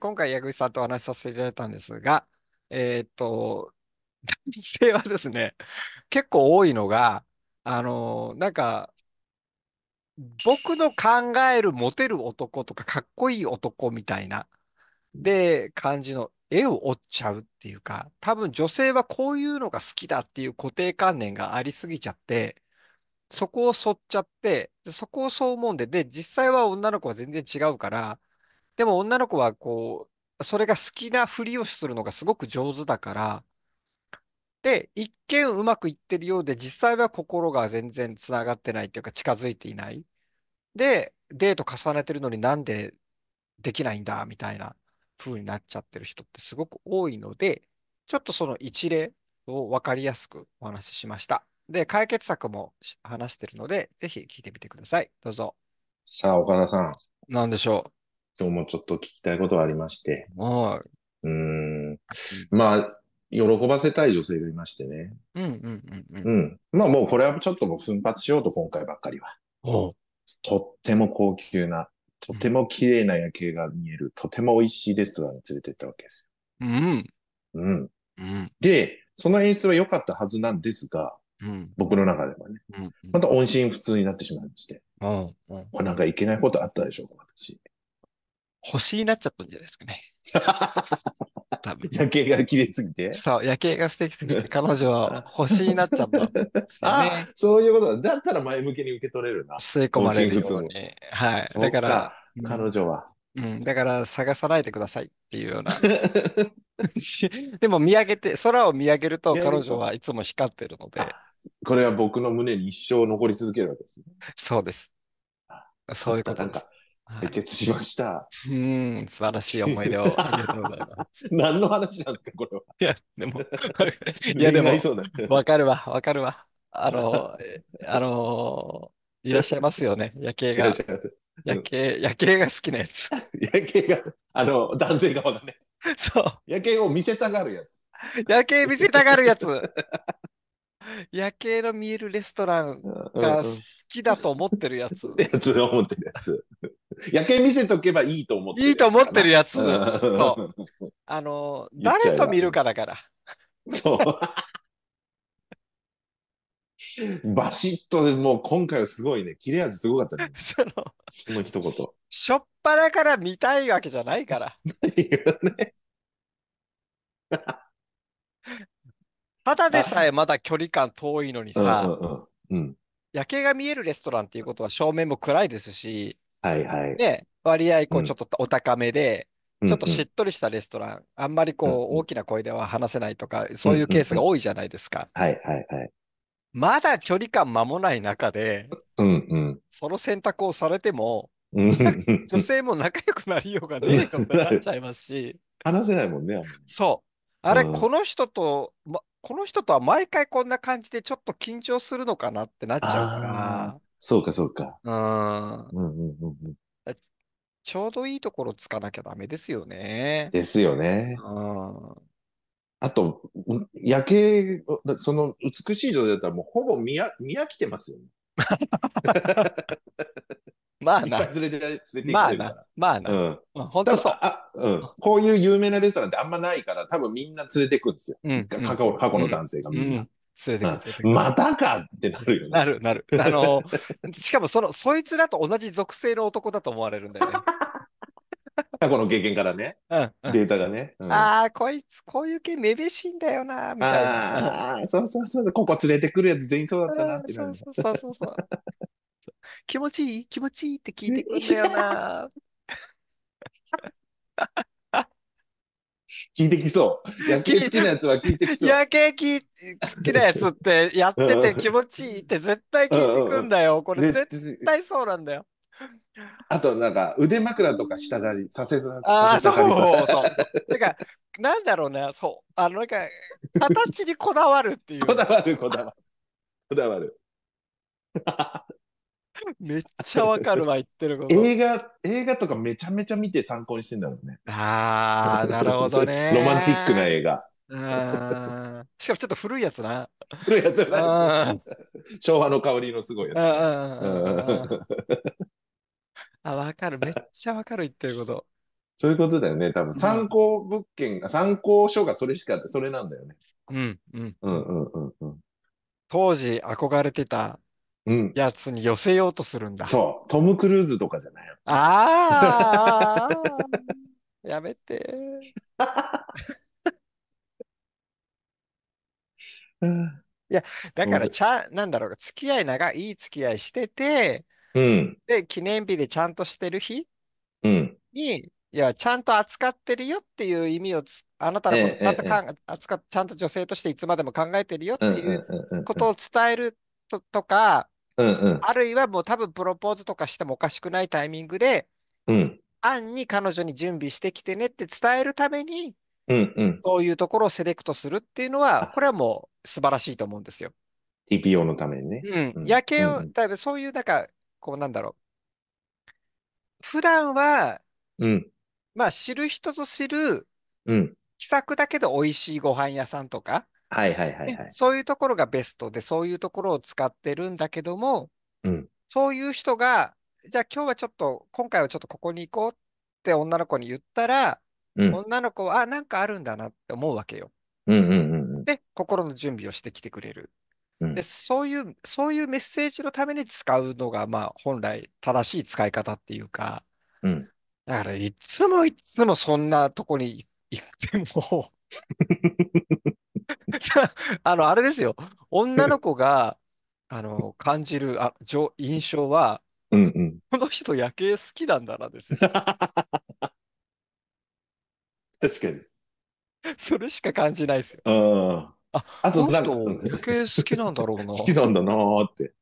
今回、矢口さんとお話しさせていただいたんですが、えー、っと、男性はですね、結構多いのが、あの、なんか、僕の考えるモテる男とかかっこいい男みたいな、で、感じの絵を折っちゃうっていうか、多分女性はこういうのが好きだっていう固定観念がありすぎちゃって、そこをそっちゃって、そこをそう思うんで、で、実際は女の子は全然違うから、でも女の子はこう、それが好きなふりをするのがすごく上手だから、で、一見うまくいってるようで、実際は心が全然つながってないっていうか近づいていない。で、デート重ねてるのになんでできないんだみたいな風になっちゃってる人ってすごく多いので、ちょっとその一例を分かりやすくお話ししました。で、解決策も話してるので、ぜひ聞いてみてください。どうぞ。さあ、岡田さん。何でしょう。今日もちょっと聞きたいことがありまして。はい。うん。まあ、喜ばせたい女性がいましてね。うんうんうん、うん、うん。まあもうこれはちょっともう奮発しようと今回ばっかりは。とっても高級な、とても綺麗な夜景が見える、とても美味しいレストランに連れて行ったわけですよ。うん。うん。で、その演出は良かったはずなんですが、うん、僕の中ではね、うん、また音信不通になってしまいまして。うん、これなんかいけないことあったでしょうか、私。星になっちゃったんじゃないですかね。多分夜景が綺麗すぎて。そう、夜景が素敵すぎて、彼女は星になっちゃったね。あそういうことだ。だったら前向きに受け取れるな。吸い込まれるよはい。だから、彼女は。うん、だから探さないでくださいっていうような。でも見上げて、空を見上げると彼女はいつも光ってるので。これは僕の胸に一生残り続けるわけですね。そうです。そういうことです。解決しました。はい、うん、素晴らしい思い出を。ありがとうございます。何の話なんですか、これは。いや、でも、いや、でも、わかるわ、わかるわ。あの、あの、いらっしゃいますよね、夜景が。夜景、夜景が好きなやつ。夜景が、あの、男性側だね。そう。夜景を見せたがるやつ。夜景見せたがるやつ。夜景の見えるレストランが好きだと思ってるやつ。やつ思ってるやつ。夜景見せとけばいいと思ってる。いいと思ってるやつ。そう。あの、誰と見るかだから。そう。バシッとでもう今回はすごいね、切れ味すごかったね。その、その一言。しょっぱらから見たいわけじゃないから。ただでさえまだ距離感遠いのにさ、うん、夜景が見えるレストランっていうことは正面も暗いですし、はいはい。で、割合こうちょっとお高めで、うん、ちょっとしっとりしたレストラン、うんうん、あんまりこう、大きな声では話せないとか、そういうケースが多いじゃないですか。うんうん、はいはいはい。まだ距離感間もない中で、うんうん、その選択をされても、女性も仲良くなりようがねえよってなっちゃいますし。話せないもんね。そう。あれ、うん、この人と、ま、この人とは毎回こんな感じでちょっと緊張するのかなってなっちゃうから。そうか、そうか。うん。うんうんうんうん。ちょうどいいところつかなきゃダメですよね。ですよね。うん。あと、夜景、その美しい状態だったらもうほぼ見や見飽きてますよね。まあいっなぱい。連れて連れて行まあてるかなら。。まあな。うん。本当そう。あ、うん。こういう有名なレストランってあんまないから、多分みんな連れてくんですよ。うん。過去過去の男性がみんんな。連れてくる。またかってなるよね。なる、なる。あの、しかもその、そいつらと同じ属性の男だと思われるんだよね。過去の経験からね、うんうん、データがね。うん、ああ、こいつ、こういう系めべしいんだよな、みたいな。ああ、そうそうそう、ここ連れてくるやつ全員そうだったなってそうそうそうそう。気持ちいい気持ちいいって聞いてくんだよな。聞いてきそう。夜景好きなやつは聞いてきそう。夜景き好きなやつってやってて気持ちいいって絶対聞いてくんだよ。これ絶対そうなんだよ。あとなんか腕枕とか下がりさせさああそうそうそう。てかなんだろうなそうあのなんか形にこだわるっていう。こだわるこだわる。こだわる。めっちゃわかるわ、言ってること。映画、映画とかめちゃめちゃ見て参考にしてんだろうね。ああ、なるほどね。ロマンティックな映画。しかもちょっと古いやつな。古いやつな。昭和の香りのすごいやつ。あ、わかる。めっちゃわかる言ってること。そういうことだよね。多分参考物件、うん、参考書がそれしか、それなんだよね。うん、うん。うん、うん、うん。当時憧れてたやつに寄せようとするんだ。そう。トム・クルーズとかじゃないよ。ああ やめて。いや、だから、ちゃ、なんだろう、付き合い長い、いい付き合いしてて、うん。で、記念日でちゃんとしてる日うん。に、いや、ちゃんと扱ってるよっていう意味をつ、あなたのことちゃんとええかん、扱ちゃんと女性としていつまでも考えてるよっていうことを伝えると、とか、うんうん、あるいはもう多分プロポーズとかしてもおかしくないタイミングで、うん、案に彼女に準備してきてねって伝えるために、うんうん、そういうところをセレクトするっていうのは、これはもう素晴らしいと思うんですよ。TPO のためにね。うん。夜景を、だいぶそういうなんか、こうなんだろう。普段は、うん、まあ知る人ぞ知る、うん、気さくだけど美味しいご飯屋さんとか、はいはいはい、はい、そういうところがベストで、そういうところを使ってるんだけども、うん、そういう人が、じゃあ今日はちょっと、今回はちょっとここに行こうって女の子に言ったら、うん、女の子は、あ、なんかあるんだなって思うわけよ。うんうんうんで、心の準備をしてきてくれる。でそういうそういうメッセージのために使うのが、まあ、本来正しい使い方っていうか、うん、だからいつもいつもそんなとこに行っても あの、あれですよ。女の子が、あの、感じる、あ、じょ印象は、うんうん。この人夜景好きなんだなですよ。確かに。それしか感じないですよ。ああ。あと、なんか、夜景好きなんだろうな。好きなんだなーって。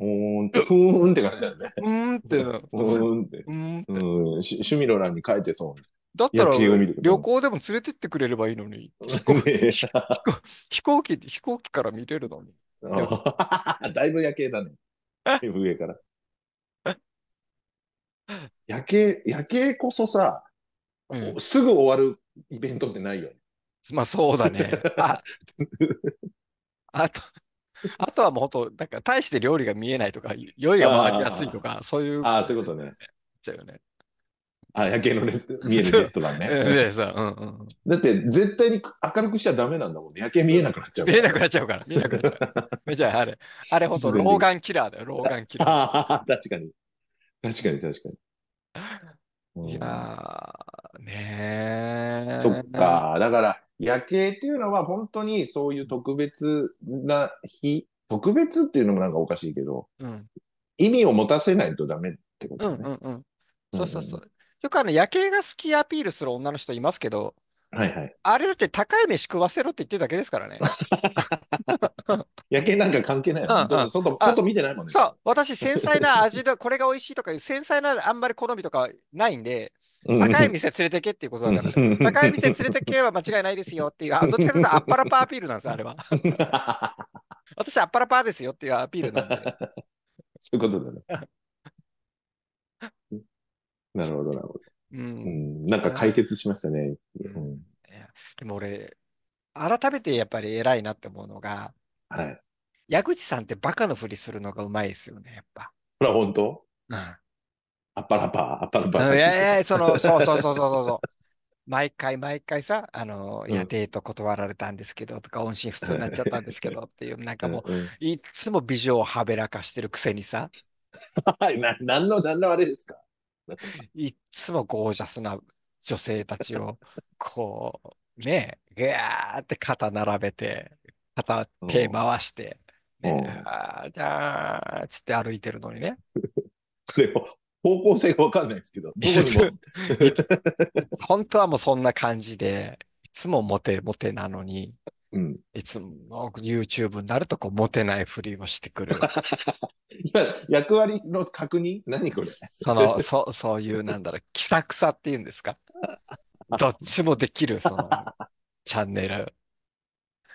ーんって、ふーんって感じだよね。ふーんって。ふーんって。うん、趣味の欄に書いてそう。だったら、旅行でも連れてってくれればいいのに。飛行機、飛行機から見れるのに。だいぶ夜景だね。上から。夜景、夜景こそさ、うん、すぐ終わるイベントってないよね。まあそうだね。ああと、あとはもうほんと、なんか大して料理が見えないとか、酔いが回りやすいとか、そういう、ああ、そういうことね。よね。あ、夜景のレス見えるレストランね。うんだって絶対に明るくしちゃダメなんだもんね。夜景見えなくなっちゃうから。見えなくなっちゃうから、見えなくなっちゃう。めちゃあれ、あれほんと、老眼キラーだよ、老眼キラああ、確かに。確かに確かに。いやー、ねえ。そっ。か。だから、夜景っていうのは本当にそういう特別な日、特別っていうのもなんかおかしいけど、うん、意味を持たせないとダメってこうんとうね。んうん。そうそうそう。よくあの夜景が好きアピールする女の人いますけど、はいはい。あれだって高い飯食わせろって言ってるだけですからね。夜景なんか関係ないもん。うんうん、外外見てないもんね。そう、私、繊細な味で、これが美味しいとかいう、繊細なあんまり好みとかないんで、高い店連れてけっていうことだから、高い店連れてけは間違いないですよっていう、あどっちかというとアッパラパーアピールなんです、あれは。私、アッパラパーですよっていうアピールなんで。そういうことだね。なるほど、なるほど。うん。なんか解決しましたね。うん。でも俺、改めてやっぱり偉いなって思うのが、はい。矢口さんってバカのふりするのがうまいですよね、やっぱ。ほら、本当うん。アッパラパー、アッパラパー。いやいや、その、そうそうそうそうそう。毎回毎回さ、あの、いや、デート断られたんですけど、とか、音信不通になっちゃったんですけどっていう、なんかもう、いつも美女をはべらかしてるくせにさ。はい、な、なんの、なんのあれですか いつもゴージャスな女性たちを、こう、ね、ぐわーって肩並べて、肩、手回して、ね、あーゃーつって歩いてるのにね。でも、方向性がわかんないですけど、本当はもうそんな感じで、いつもモテモテなのに、うん、いつも YouTube になるとこうモテないふりをしてくる。役割の確認何これそのそそういうなんだろう、気さくさっていうんですかどっちもできる、そのチャンネル。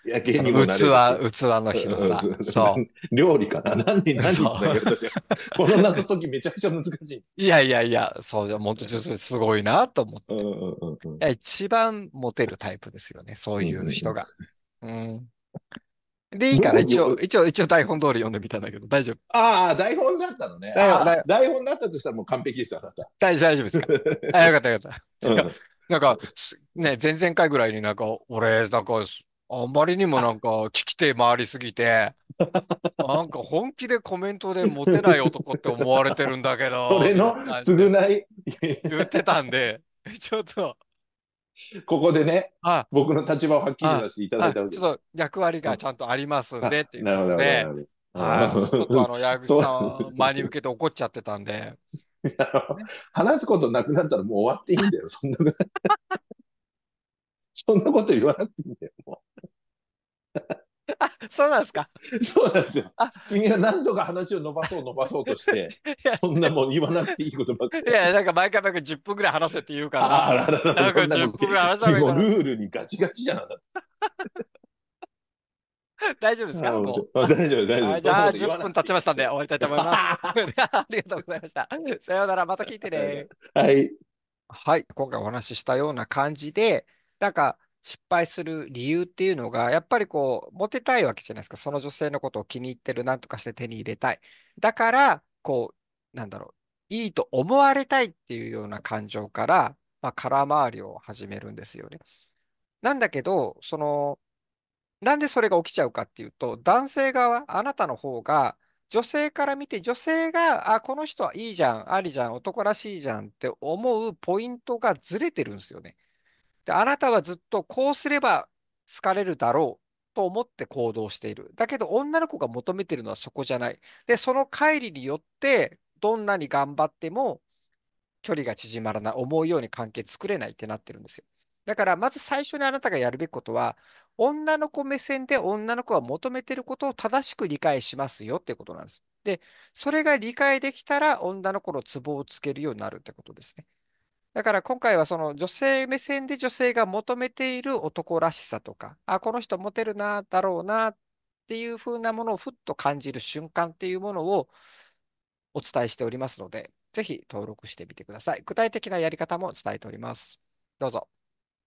いや、芸人器、器の広さ。うん、そう。料理かな何に何につなげるとし この謎解きめちゃくちゃ難しい。いやいやいや、そうじゃ、もっとすごいなと思って。一番モテるタイプですよね、そういう人が。うん。で、いいから、一応、一応、一応台本通り読んでみたんだけど、大丈夫。ああ、台本だったのね。台本だったとしたらもう完璧でした、大丈夫ですか。あ、よかったよかった。なんか、ね、前々回ぐらいになんか、俺、なんか、あまりにもなんか、聞き手回りすぎて、なんか本気でコメントでモテない男って思われてるんだけど。そ れの償い。言ってたんで、ちょっと、ここでね、僕の立場をはっきり出していただいたわちょっと役割がちゃんとありますんで っていうことで、ちょっとあの矢口さん前に受けて怒っちゃってたんで。話すことなくなったらもう終わっていいんだよ、そんなこと。そんなこと言わなくていいんだよ、もそうなんですか。そうなんですよ。君は何度か話を伸ばそう伸ばそうとして、そんなもん言わなくていいことばっかり。いや、なんか毎回毎回10分ぐらい話せって言うから。あらららら。なんか10分ぐらい話せばいルールにガチガチじゃなかった。大丈夫ですか大丈夫、大丈夫。じゃあ、10分経ちましたんで終わりたいと思います。ありがとうございました。さようなら、また聞いてね。はい。はい、今回お話ししたような感じで、なんか、失敗する理由っていうのが、やっぱりこう、モテたいわけじゃないですか。その女性のことを気に入ってる、なんとかして手に入れたい。だから、こう、なんだろう、いいと思われたいっていうような感情から、まあ、空回りを始めるんですよね。なんだけど、その、なんでそれが起きちゃうかっていうと、男性側、あなたの方が、女性から見て、女性が、あ、この人はいいじゃん、ありじゃん、男らしいじゃんって思うポイントがずれてるんですよね。であなたはずっとこうすれば好かれるだろうと思って行動している。だけど女の子が求めているのはそこじゃない。で、その乖離によって、どんなに頑張っても距離が縮まらない、思うように関係作れないってなってるんですよ。だから、まず最初にあなたがやるべきことは、女の子目線で女の子が求めていることを正しく理解しますよってことなんです。で、それが理解できたら、女の子のツボをつけるようになるってことですね。だから今回はその女性目線で女性が求めている男らしさとか、あ、この人モテるな、だろうなっていう風なものをふっと感じる瞬間っていうものをお伝えしておりますので、ぜひ登録してみてください。具体的なやり方も伝えております。どうぞ。